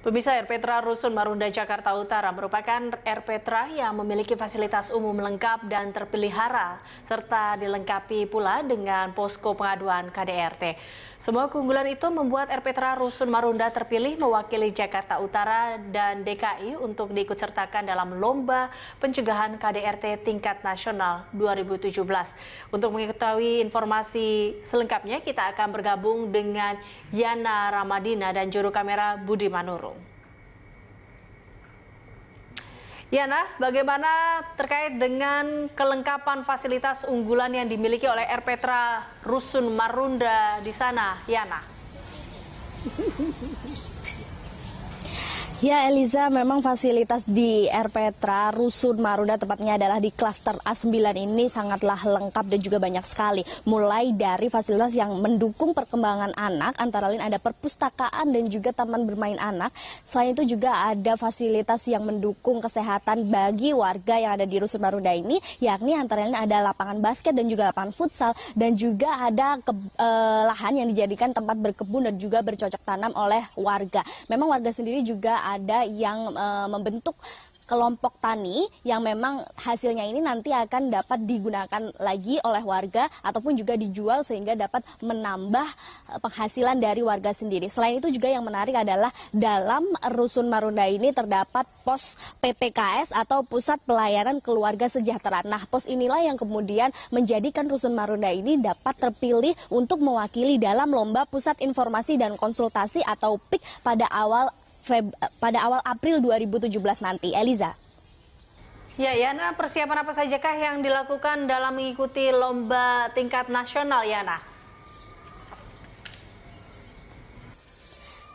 Pemirsa RPTRA Rusun Marunda Jakarta Utara merupakan RPTRA yang memiliki fasilitas umum lengkap dan terpelihara serta dilengkapi pula dengan posko pengaduan KDRT. Semua keunggulan itu membuat RPTRA Rusun Marunda terpilih mewakili Jakarta Utara dan DKI untuk diikutsertakan dalam lomba pencegahan KDRT tingkat nasional 2017. Untuk mengetahui informasi selengkapnya kita akan bergabung dengan Yana Ramadina dan juru kamera Budi Manurung. Yana, bagaimana terkait dengan kelengkapan fasilitas unggulan yang dimiliki oleh RPTRA Rusun Marunda di sana, Yana? Ya Eliza, memang fasilitas di Rpetra Rusun Maruda tepatnya adalah di klaster A9 ini sangatlah lengkap dan juga banyak sekali. Mulai dari fasilitas yang mendukung perkembangan anak, antara lain ada perpustakaan dan juga taman bermain anak. Selain itu juga ada fasilitas yang mendukung kesehatan bagi warga yang ada di Rusun Maruda ini, yakni antara lain ada lapangan basket dan juga lapangan futsal dan juga ada ke, eh, lahan yang dijadikan tempat berkebun dan juga bercocok tanam oleh warga. Memang warga sendiri juga ada yang e, membentuk kelompok tani yang memang hasilnya ini nanti akan dapat digunakan lagi oleh warga ataupun juga dijual sehingga dapat menambah eh, penghasilan dari warga sendiri. Selain itu juga yang menarik adalah dalam Rusun Marunda ini terdapat pos PPKS atau Pusat Pelayanan Keluarga Sejahtera. Nah, pos inilah yang kemudian menjadikan Rusun Marunda ini dapat terpilih untuk mewakili dalam lomba Pusat Informasi dan Konsultasi atau PIK pada awal Feb pada awal April 2017 nanti. Eliza. Ya, Yana, persiapan apa sajakah yang dilakukan dalam mengikuti lomba tingkat nasional, Yana?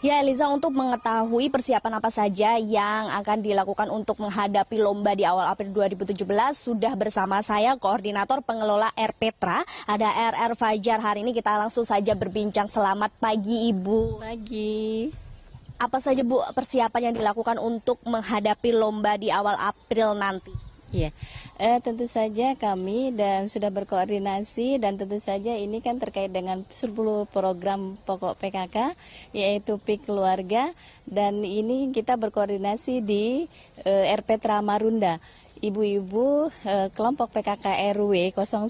Ya Eliza, untuk mengetahui persiapan apa saja yang akan dilakukan untuk menghadapi lomba di awal April 2017, sudah bersama saya Koordinator Pengelola RPTRA Petra, ada RR Fajar. Hari ini kita langsung saja berbincang. Selamat pagi Ibu. Pagi apa saja Bu persiapan yang dilakukan untuk menghadapi lomba di awal April nanti? Iya, eh, tentu saja kami dan sudah berkoordinasi dan tentu saja ini kan terkait dengan 10 program pokok PKK yaitu PIK keluarga dan ini kita berkoordinasi di eh, RP Tramarunda ibu-ibu eh, kelompok PKK RW 010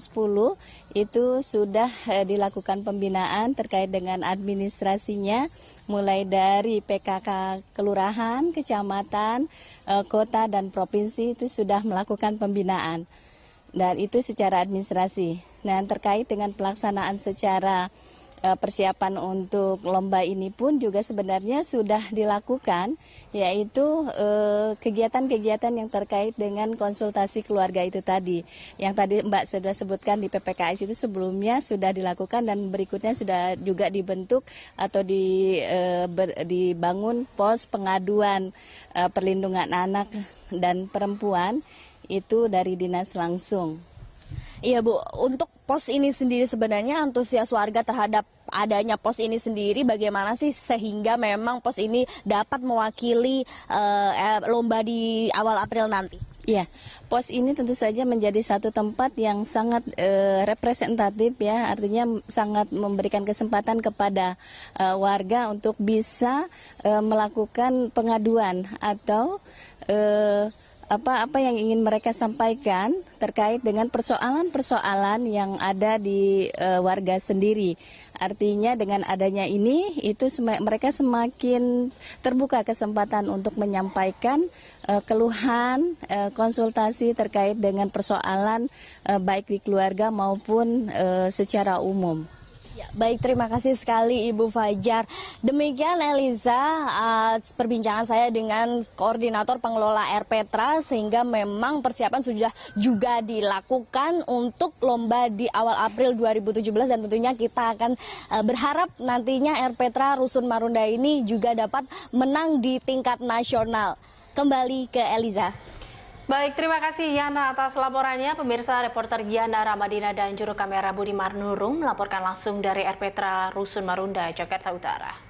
itu sudah eh, dilakukan pembinaan terkait dengan administrasinya mulai dari PKK kelurahan, kecamatan, eh, kota dan provinsi itu sudah melakukan pembinaan. Dan itu secara administrasi. Nah, terkait dengan pelaksanaan secara Eh, persiapan untuk lomba ini pun juga sebenarnya sudah dilakukan yaitu eh, kegiatan-kegiatan yang terkait dengan konsultasi keluarga itu tadi yang tadi Mbak sudah sebutkan di PPKS itu sebelumnya sudah dilakukan dan berikutnya sudah juga dibentuk atau di eh, ber, dibangun pos pengaduan perlindungan anak dan perempuan itu dari dinas langsung. Iya Bu, untuk pos ini sendiri sebenarnya antusias warga terhadap adanya pos ini sendiri bagaimana sih sehingga memang pos ini dapat mewakili uh, lomba di awal April nanti? Ya, pos ini tentu saja menjadi satu tempat yang sangat e, representatif ya, artinya sangat memberikan kesempatan kepada e, warga untuk bisa e, melakukan pengaduan atau e, apa apa yang ingin mereka sampaikan terkait dengan persoalan-persoalan yang ada di e, warga sendiri. Artinya dengan adanya ini itu sem mereka semakin terbuka kesempatan untuk menyampaikan e, keluhan, e, konsultasi terkait dengan persoalan e, baik di keluarga maupun e, secara umum. Baik, terima kasih sekali Ibu Fajar. Demikian Eliza, uh, perbincangan saya dengan koordinator pengelola Air Petra sehingga memang persiapan sudah juga dilakukan untuk lomba di awal April 2017 dan tentunya kita akan uh, berharap nantinya Air Petra Rusun Marunda ini juga dapat menang di tingkat nasional. Kembali ke Eliza. Baik, terima kasih Yana atas laporannya. Pemirsa reporter Giana Ramadina dan juru kamera Budi Marnurung melaporkan langsung dari RPTRA Rusun Marunda, Jakarta Utara.